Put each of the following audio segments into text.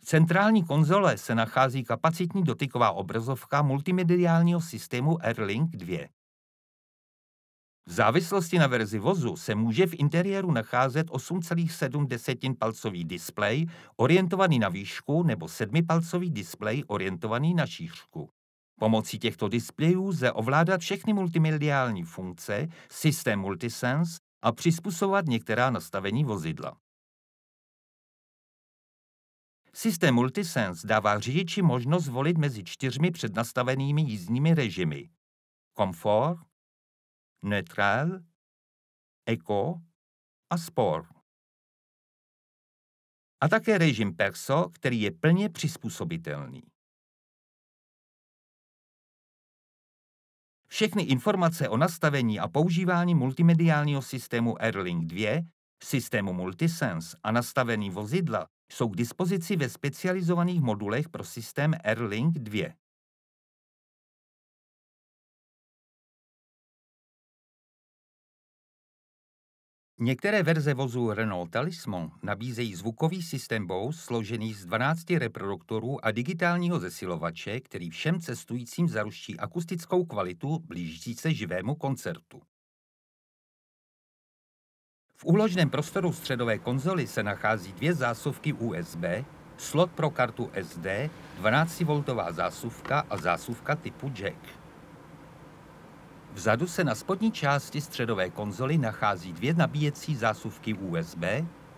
V centrální konzole se nachází kapacitní dotyková obrazovka multimediálního systému Airlink 2. V závislosti na verzi vozu se může v interiéru nacházet 8,7 palcový displej orientovaný na výšku nebo 7-palcový displej orientovaný na šířku. Pomocí těchto displejů lze ovládat všechny multimediální funkce, systém Multisense a přizpůsobovat některá nastavení vozidla. Systém Multisense dává řidiči možnost zvolit mezi čtyřmi přednastavenými jízdními režimy. Komfort, Neutral, Eco a Sport. A také režim Perso, který je plně přizpůsobitelný. Všechny informace o nastavení a používání multimediálního systému Erling 2, systému Multisense a nastavení vozidla jsou k dispozici ve specializovaných modulech pro systém AirLink 2. Některé verze vozu Renault Talisman nabízejí zvukový systém Bose složený z 12 reproduktorů a digitálního zesilovače, který všem cestujícím zaruší akustickou kvalitu blížící se živému koncertu. V úložném prostoru středové konzoly se nachází dvě zásuvky USB, slot pro kartu SD, 12V zásuvka a zásuvka typu jack. Vzadu se na spodní části středové konzoly nachází dvě nabíjecí zásuvky USB,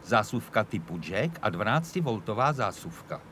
zásuvka typu jack a 12V zásuvka.